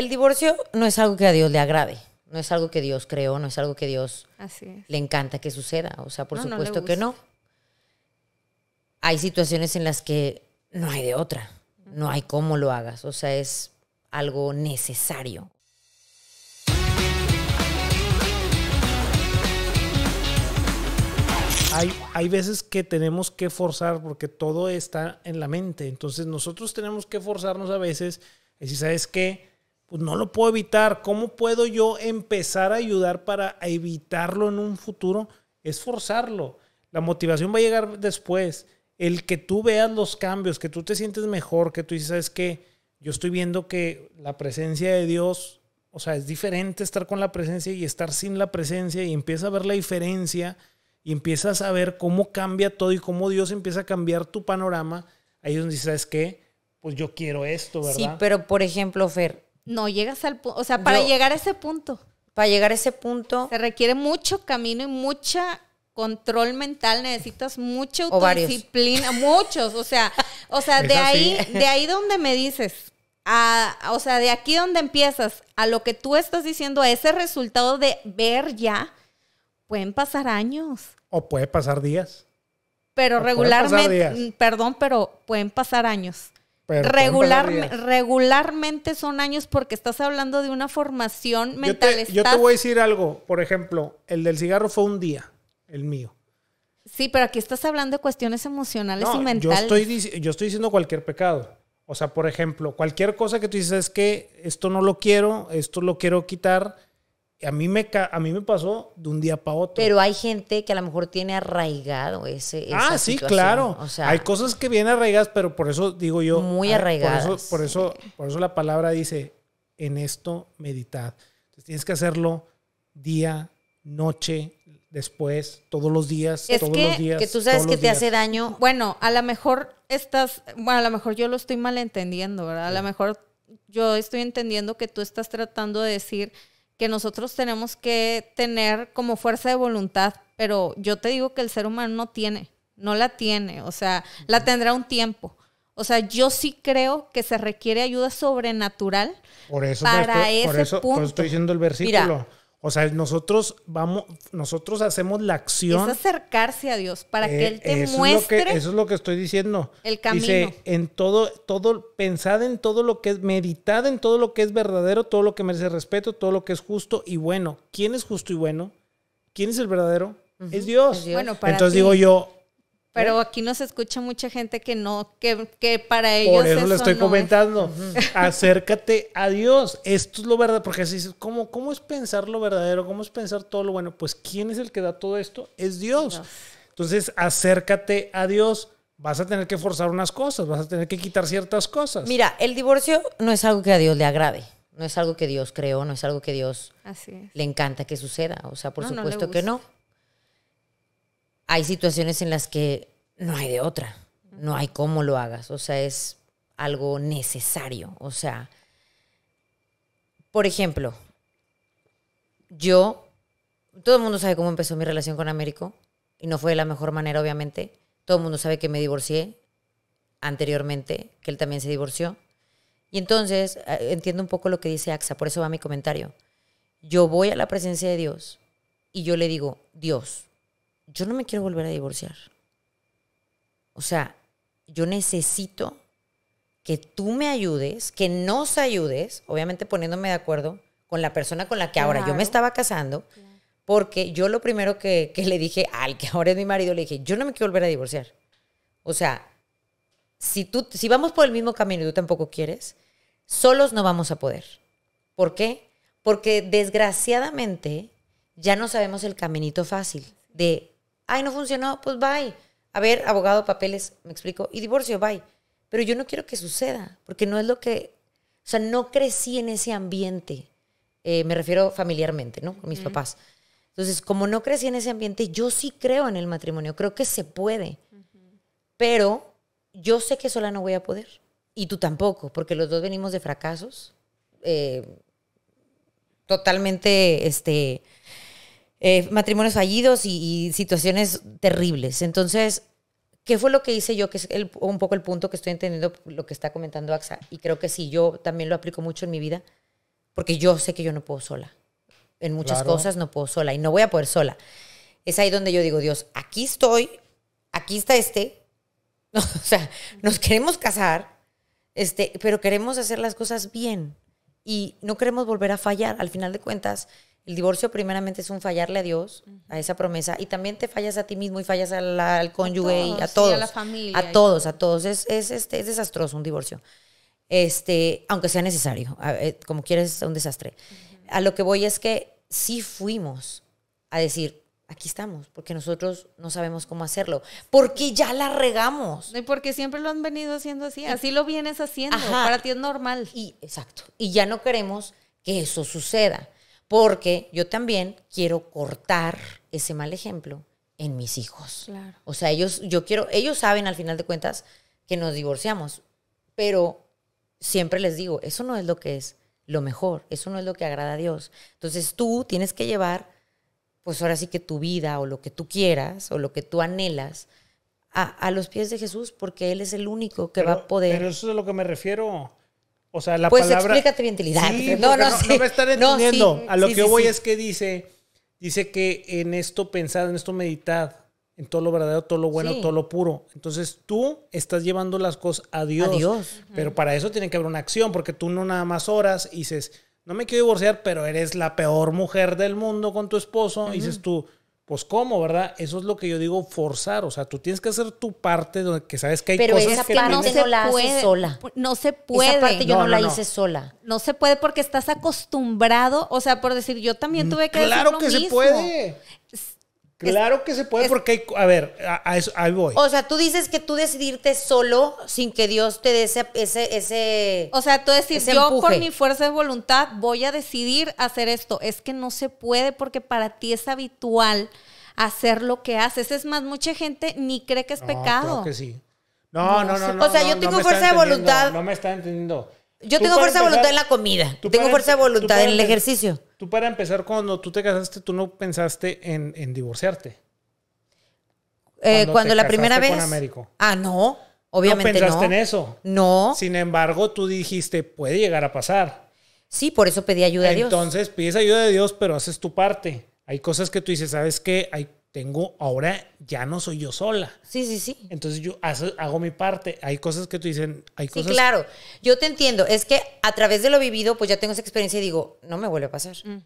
el divorcio no es algo que a Dios le agrade, no es algo que Dios creó, no es algo que Dios le encanta que suceda, o sea, por supuesto que no. Hay situaciones en las que no hay de otra, no hay cómo lo hagas, o sea, es algo necesario. Hay, hay, veces que tenemos que forzar porque todo está en la mente. Entonces nosotros tenemos que forzarnos a veces. Y si sabes qué, pues no lo puedo evitar. ¿Cómo puedo yo empezar a ayudar para evitarlo en un futuro? Es forzarlo. La motivación va a llegar después. El que tú veas los cambios, que tú te sientes mejor, que tú dices, ¿sabes qué? Yo estoy viendo que la presencia de Dios, o sea, es diferente estar con la presencia y estar sin la presencia y empieza a ver la diferencia y empiezas a ver cómo cambia todo y cómo Dios empieza a cambiar tu panorama. Ahí es donde dices, ¿sabes qué? Pues yo quiero esto, ¿verdad? Sí, pero por ejemplo, Fer, no llegas al punto, o sea, para llegar a ese punto. Para llegar a ese punto. Se requiere mucho camino y mucha control mental, necesitas mucha disciplina muchos, o sea, o sea, de ahí, de ahí donde me dices, o sea, de aquí donde empiezas, a lo que tú estás diciendo, a ese resultado de ver ya, pueden pasar años. O puede pasar días. Pero regularmente, perdón, pero pueden pasar años. Regular, regularmente son años porque estás hablando de una formación mental. Yo te, voy a decir algo, por ejemplo, el del cigarro fue un día, el mío. Sí, pero aquí estás hablando de cuestiones emocionales y mentales. Yo estoy, yo estoy diciendo cualquier pecado. O sea, por ejemplo, cualquier cosa que tú dices es que esto no lo quiero, esto lo quiero quitar a mí, me, a mí me pasó de un día para otro. Pero hay gente que a lo mejor tiene arraigado ese. ah, sí, claro. hay cosas que vienen arraigadas, pero por eso digo yo. Muy arraigadas. Por eso, por eso, la palabra dice: en esto meditad. tienes que hacerlo día, noche, después, todos los días, todos que, los días. que tú sabes que te hace daño. Bueno, a lo mejor estás. Bueno, a lo mejor yo lo estoy malentendiendo, ¿verdad? A lo mejor yo estoy entendiendo que tú estás tratando de decir que nosotros tenemos que tener como fuerza de voluntad, pero yo te digo que el ser humano no tiene, no la tiene, o sea, la tendrá un tiempo. O sea, yo sí creo que se requiere ayuda sobrenatural para eso, Por eso estoy diciendo el versículo. O sea, nosotros vamos, nosotros hacemos la acción. Es acercarse a Dios para que Él te eh, muestre. eso es lo que estoy diciendo. El camino. Dice, en todo, todo, pensad en todo lo que es, meditad en todo lo que es verdadero, todo lo que merece respeto, todo lo que es justo y bueno. ¿Quién es justo y bueno? ¿Quién es el verdadero? es, Dios. Entonces digo yo, pero ¿Eh? aquí nos escucha mucha gente que no, que, que para ellos. Por eso, le estoy comentando. Acércate a Dios. Esto es lo verdad, Porque así dices, ¿cómo, ¿cómo es pensar lo verdadero? ¿Cómo es pensar todo lo bueno? Pues, ¿quién es el que da todo esto? Es Dios. Entonces, acércate a Dios. Vas a tener que forzar unas cosas, vas a tener que quitar ciertas cosas. Mira, el divorcio no es algo que a Dios le agrade no es algo que Dios creó, no es algo que Dios le encanta que suceda. O sea, por supuesto que no hay situaciones en las que no hay de otra, no hay cómo lo hagas, o sea, es algo necesario, o sea, por ejemplo, yo, todo el mundo sabe cómo empezó mi relación con Américo y no fue de la mejor manera, obviamente, todo el mundo sabe que me divorcié anteriormente, que él también se divorció, y entonces eh, entiendo un poco lo que dice AXA, por eso va mi comentario. Yo voy a la presencia de Dios y yo le digo, Dios, yo no me quiero volver a divorciar. O sea, yo necesito que tú me ayudes, que nos ayudes, obviamente poniéndome de acuerdo con la persona con la que ahora yo me estaba casando, porque yo lo primero que, le dije al que ahora es mi marido, le dije, yo no me quiero volver a divorciar. O sea, si, tú, si vamos por el mismo camino y tú tampoco quieres, solos no vamos a poder. ¿Por qué? Porque desgraciadamente ya no sabemos el caminito fácil de ay, no funcionó, pues bye. A ver, abogado, papeles, me explico, y divorcio, bye. Pero yo no quiero que suceda, porque no es lo que, o sea, no crecí en ese ambiente, eh, me refiero familiarmente, ¿no? Con mis papás. Entonces, como no crecí en ese ambiente, yo sí creo en el matrimonio, creo que se puede, pero yo sé que sola no voy a poder, y tú tampoco, porque los dos venimos de fracasos. Eh, totalmente este, eh, matrimonios fallidos y, situaciones terribles. Entonces, ¿qué fue lo que hice yo? Que es un poco el punto que estoy entendiendo lo que está comentando AXA. Y creo que sí, yo también lo aplico mucho en mi vida, porque yo sé que yo no puedo sola. En muchas cosas no puedo sola y no voy a poder sola. Es ahí donde yo digo, Dios, aquí estoy, aquí está este. o sea, nos queremos casar, este, pero queremos hacer las cosas bien y no queremos volver a fallar. Al final de cuentas, el divorcio primeramente es un fallarle a Dios, a esa promesa, y también te fallas a ti mismo y fallas al cónyuge y a todos. a la familia. A todos, a todos. Es, es, este, es desastroso un divorcio. Este, aunque sea necesario, eh, como quieres, es un desastre. A lo que voy es que sí fuimos a decir, aquí estamos, porque nosotros no sabemos cómo hacerlo, porque ya la regamos. Y porque siempre lo han venido haciendo así, así lo vienes haciendo, para ti es normal. Y, exacto, y ya no queremos que eso suceda porque yo también quiero cortar ese mal ejemplo en mis hijos. O sea, ellos, yo quiero, ellos saben al final de cuentas que nos divorciamos, pero siempre les digo, eso no es lo que es lo mejor, eso no es lo que agrada a Dios. Entonces tú tienes que llevar, pues ahora sí que tu vida o lo que tú quieras o lo que tú anhelas a, los pies de Jesús, porque Él es el único que va a poder. Pero eso es a lo que me refiero. O sea, la pues, palabra. Pues explícate bien Sí, pues, no, no, no, no, me están entendiendo. a lo que voy es que dice, dice que en esto pensad, en esto meditad, en todo lo verdadero, todo lo bueno, todo lo puro. Entonces tú estás llevando las cosas a Dios. A Dios. Pero para eso tiene que haber una acción, porque tú no nada más oras y dices, no me quiero divorciar, pero eres la peor mujer del mundo con tu esposo. Y dices tú, pues cómo, ¿verdad? Eso es lo que yo digo forzar, o sea, tú tienes que hacer tu parte donde que sabes que hay Pero esa que parte no se la puede, sola. No se puede. Esa parte yo no, la hice sola. No se puede porque estás acostumbrado, o sea, por decir, yo también mm, tuve que Claro decir Claro que se puede. Claro que se puede porque hay, a ver, a, eso, ahí voy. O sea, tú dices que tú decidirte solo sin que Dios te dé ese, ese, O sea, tú decís, yo por mi fuerza de voluntad voy a decidir hacer esto. Es que no se puede porque para ti es habitual hacer lo que haces. Es más, mucha gente ni cree que es pecado. que sí. No, no, no, o sea, yo tengo fuerza de voluntad. No me está entendiendo. Yo tengo fuerza de voluntad en la comida. Tengo fuerza de voluntad en el ejercicio. Tú para empezar, cuando tú te casaste, tú no pensaste en, divorciarte. Eh, cuando, la primera vez. Con Ah, no. Obviamente no. pensaste en eso. No. Sin embargo, tú dijiste, puede llegar a pasar. Sí, por eso pedí ayuda Entonces, a Dios. Entonces, pides ayuda de Dios, pero haces tu parte. Hay cosas que tú dices, ¿sabes qué? Hay tengo, ahora ya no soy yo sola. Sí, sí, sí. Entonces yo hago, mi parte. Hay cosas que tú dicen, hay cosas. Sí, claro. Yo te entiendo. Es que a través de lo vivido, pues ya tengo esa experiencia y digo, no me vuelve a pasar.